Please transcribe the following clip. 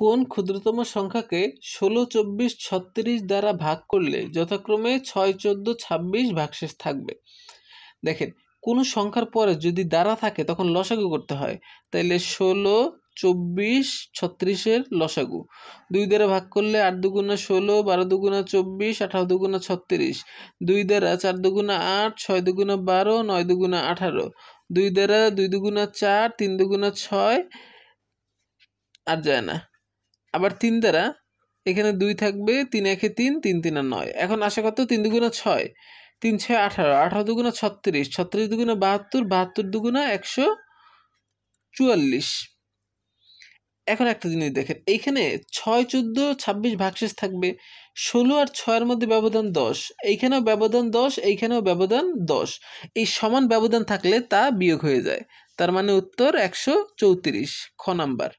কোন ক্ষুদ্রতম সংখ্যাকে ষোলো চব্বিশ ছত্রিশ দ্বারা ভাগ করলে যথাক্রমে ছয় চোদ্দো ছাব্বিশ ভাগশেষ থাকবে দেখেন কোনো সংখ্যার পরে যদি দ্বারা থাকে তখন লসাগু করতে হয় তাইলে ষোলো চব্বিশ ছত্রিশের লসাগু দুই দ্বারা ভাগ করলে আট দুগুণা ষোলো বারো দুগুণা চব্বিশ আঠারো দুগুণা ছত্রিশ দুই দ্বারা চার দুগুণা আট ছয় দুগুণা বারো নয় দুগুণা আঠারো দুই দ্বারা দুই দুগুণা চার তিন দুগুণা ছয় আর যায় না আবার তিন দ্বারা এখানে দুই থাকবে তিন একে তিন তিন তিন আর নয় এখন আশা কত তিন দুগুণা ছয় তিন ছয় আঠারো আঠারো দুগুণা ছত্রিশ ছত্রিশ দুগুণা বাহাত্তর বাহাত্তর দুগুণা একশো চুয়াল্লিশ এখন একটা জিনিস দেখেন এইখানে ছয় চোদ্দো ছাব্বিশ ভাগশেষ থাকবে ষোলো আর ছয়ের মধ্যে ব্যবধান দশ এইখানেও ব্যবধান দশ এইখানেও ব্যবধান দশ এই সমান ব্যবধান থাকলে তা বিয়োগ হয়ে যায় তার মানে উত্তর একশো চৌত্রিশ খ নাম্বার